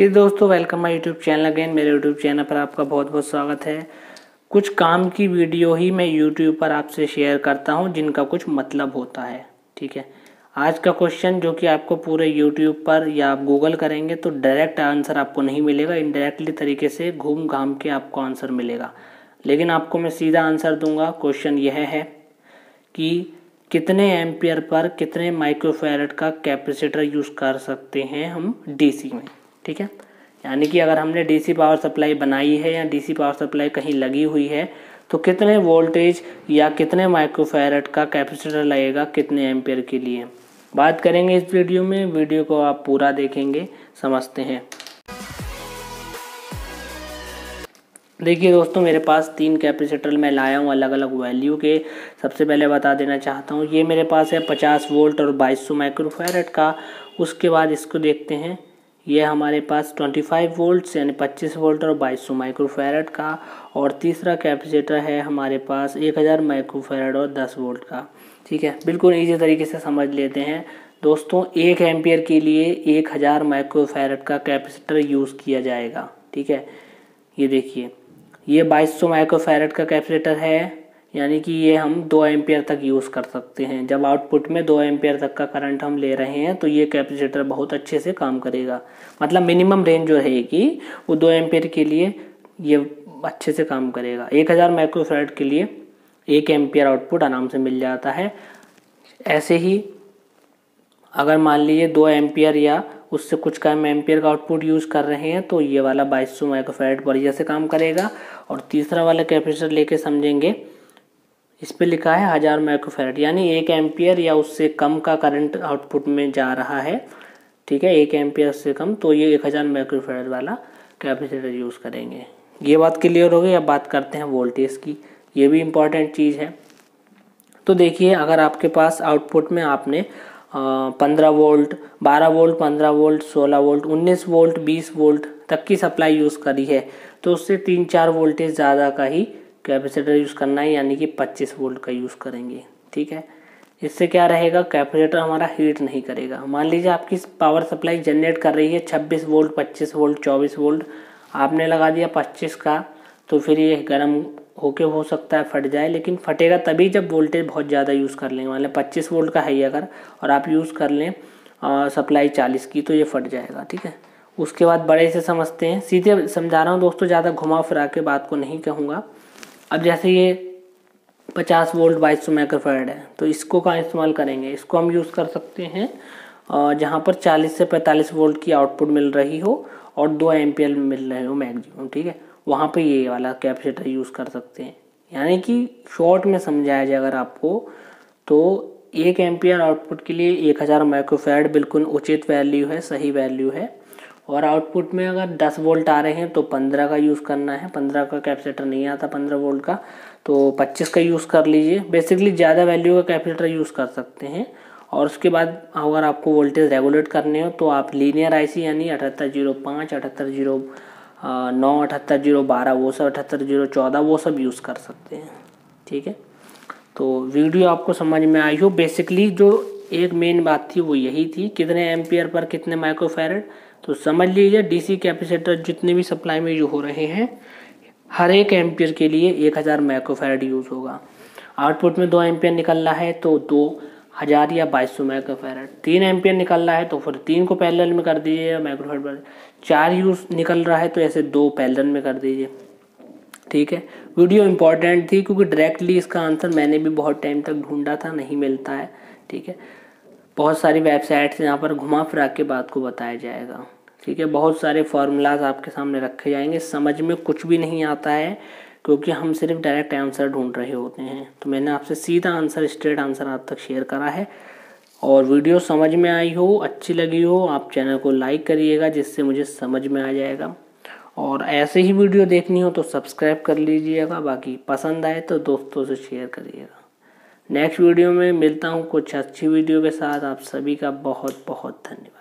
कि दोस्तों welcome my YouTube channel again मेरे यूट्यूब चैनल पर आपका बहुत बहुत स्वागत है कुछ काम की वीडियो ही मैं यूट्यूब पर आपसे शेयर करता हूँ जिनका कुछ मतलब होता है ठीक है आज का क्वेश्चन जो कि आपको पूरे यूट्यूब पर या आप गूगल करेंगे तो डायरेक्ट आंसर आपको नहीं मिलेगा इनडायरेक्टली तरीके से घूम घाम के आपको आंसर मिलेगा लेकिन आपको मैं सीधा आंसर दूंगा क्वेश्चन यह है कि कितने एम्पियर पर कितने माइक्रोफेरेट का कैपेसिटर यूज़ कर सकते हैं हम डीसी में ठीक है यानी कि अगर हमने डीसी पावर सप्लाई बनाई है या डीसी पावर सप्लाई कहीं लगी हुई है तो कितने वोल्टेज या कितने माइक्रोफेरेट का कैपेसिटर लगेगा कितने एम्पेयर के लिए बात करेंगे इस वीडियो में वीडियो को आप पूरा देखेंगे समझते हैं देखिए दोस्तों मेरे पास तीन कैपेसिटर मैं लाया हूँ अलग अलग वैल्यू के सबसे पहले बता देना चाहता हूँ ये मेरे पास है 50 वोल्ट और 2200 माइक्रोफेरेट का उसके बाद इसको देखते हैं यह हमारे पास 25 वोल्ट यानी 25 वोल्ट और 2200 माइक्रोफेरेट का और तीसरा कैपेसिटर है हमारे पास 1000 माइक्रोफेरेट और 10 वोल्ट का ठीक है बिल्कुल ईजी तरीके से समझ लेते हैं दोस्तों एक एम्पियर के लिए 1000 माइक्रोफेरेट का कैपेसिटर यूज़ किया जाएगा ठीक है ये देखिए ये 2200 माइक्रोफेरेट का कैपेसिटर है यानी कि ये हम दो एम्पियर तक यूज़ कर सकते हैं जब आउटपुट में दो एम्पियर तक का करंट हम ले रहे हैं तो ये कैपेसिटर बहुत अच्छे से काम करेगा मतलब मिनिमम रेंज जो रहेगी वो दो एम्पियर के लिए ये अच्छे से काम करेगा एक हज़ार माइक्रोफेड के लिए एक एम्पियर आउटपुट आराम से मिल जाता है ऐसे ही अगर मान लीजिए दो एम्पियर या उससे कुछ कम एम्पियर का आउटपुट यूज़ कर रहे हैं तो ये वाला बाईस सौ माइक्रोफेड बढ़िया से काम करेगा और तीसरा वाला कैपेसिटर लेके समझेंगे इस पर लिखा है हज़ार माइक्रोफेरेट यानी एक एम्पियर या उससे कम का करंट आउटपुट में जा रहा है ठीक है एक एम्पियर से कम तो ये एक हज़ार माइक्रोफेरेट वाला कैपेसिटर यूज़ करेंगे ये बात क्लियर हो गई अब बात करते हैं वोल्टेज की ये भी इम्पॉर्टेंट चीज़ है तो देखिए अगर आपके पास आउटपुट में आपने पंद्रह वोल्ट बारह वोल्ट पंद्रह वोल्ट सोलह वोल्ट उन्नीस वोल्ट बीस वोल्ट तक की सप्लाई यूज़ करी है तो उससे तीन चार वोल्टेज ज़्यादा का ही कैपेसिटर यूज़ करना है यानी कि 25 वोल्ट का यूज़ करेंगे ठीक है इससे क्या रहेगा कैपेसिटर हमारा हीट नहीं करेगा मान लीजिए आपकी पावर सप्लाई जनरेट कर रही है 26 वोल्ट 25 वोल्ट 24 वोल्ट आपने लगा दिया 25 का तो फिर ये गर्म होके हो सकता है फट जाए लेकिन फटेगा तभी जब वोल्टेज बहुत ज़्यादा यूज़ कर लेंगे मान लें पच्चीस वोल्ट का है ही अगर और आप यूज़ कर लें सप्लाई चालीस की तो ये फट जाएगा ठीक है उसके बाद बड़े से समझते हैं सीधे समझा रहा हूँ दोस्तों ज़्यादा घुमा फिरा के बात को नहीं कहूँगा अब जैसे ये 50 वोल्ट बाईस सौ माइक्रोफेड है तो इसको कहाँ इस्तेमाल करेंगे इसको हम यूज़ कर सकते हैं जहाँ पर 40 से 45 वोल्ट की आउटपुट मिल रही हो और दो एम्पियर मिल रहे हो मैक्सिमम ठीक है वहाँ पे ये वाला कैपेसिटर यूज़ कर सकते हैं यानी कि शॉर्ट में समझाया जाए अगर आपको तो एक एम आउटपुट के लिए एक हज़ार माइक्रोफेड बिल्कुल उचित वैल्यू है सही वैल्यू है और आउटपुट में अगर 10 वोल्ट आ रहे हैं तो 15 का यूज़ करना है 15 का कैपेसिटर नहीं आता 15 वोल्ट का तो 25 का यूज़ कर लीजिए बेसिकली ज़्यादा वैल्यू का कैपेसिटर यूज़ कर सकते हैं और उसके बाद अगर आपको वोल्टेज रेगुलेट करने हो तो आप लीनियर आईसी यानी अठहत्तर जीरो पाँच अठहत्तर जीरो नौ अठहत्तर जीरो बारह वो सब अठहत्तर जीरो चौदह वो सब यूज़ कर सकते हैं ठीक है तो वीडियो आपको समझ में आई हो बेसिकली जो एक मेन बात थी वो यही थी कितने एम्पियर पर कितने माइक्रोफेरेट तो समझ लीजिए डीसी कैपेसिटर जितने भी सप्लाई में यूज हो रहे हैं हर एक एम्पियर के लिए एक हज़ार माइक्रोफेरेट यूज़ होगा आउटपुट में दो एम्पियर निकल रहा है तो दो हज़ार या बाईस सौ माइक्रोफेरेट तीन एम्पियर निकल रहा है तो फिर तीन को पैरेलल में कर दीजिए माइक्रोफेरेट पर चार यूज निकल रहा है तो ऐसे दो पैरेलल में कर दीजिए ठीक है वीडियो इंपॉर्टेंट थी क्योंकि डायरेक्टली इसका आंसर मैंने भी बहुत टाइम तक ढूंढा था नहीं मिलता है ठीक है बहुत सारी वेबसाइट्स यहाँ पर घुमा फिरा के बात को बताया जाएगा ठीक है बहुत सारे फार्मूलाज आपके सामने रखे जाएंगे समझ में कुछ भी नहीं आता है क्योंकि हम सिर्फ डायरेक्ट आंसर ढूंढ रहे होते हैं तो मैंने आपसे सीधा आंसर स्ट्रेट आंसर आप तक शेयर करा है और वीडियो समझ में आई हो अच्छी लगी हो आप चैनल को लाइक करिएगा जिससे मुझे समझ में आ जाएगा और ऐसे ही वीडियो देखनी हो तो सब्सक्राइब कर लीजिएगा बाकी पसंद आए तो दोस्तों से शेयर करिएगा नेक्स्ट वीडियो में मिलता हूँ कुछ अच्छी वीडियो के साथ आप सभी का बहुत बहुत धन्यवाद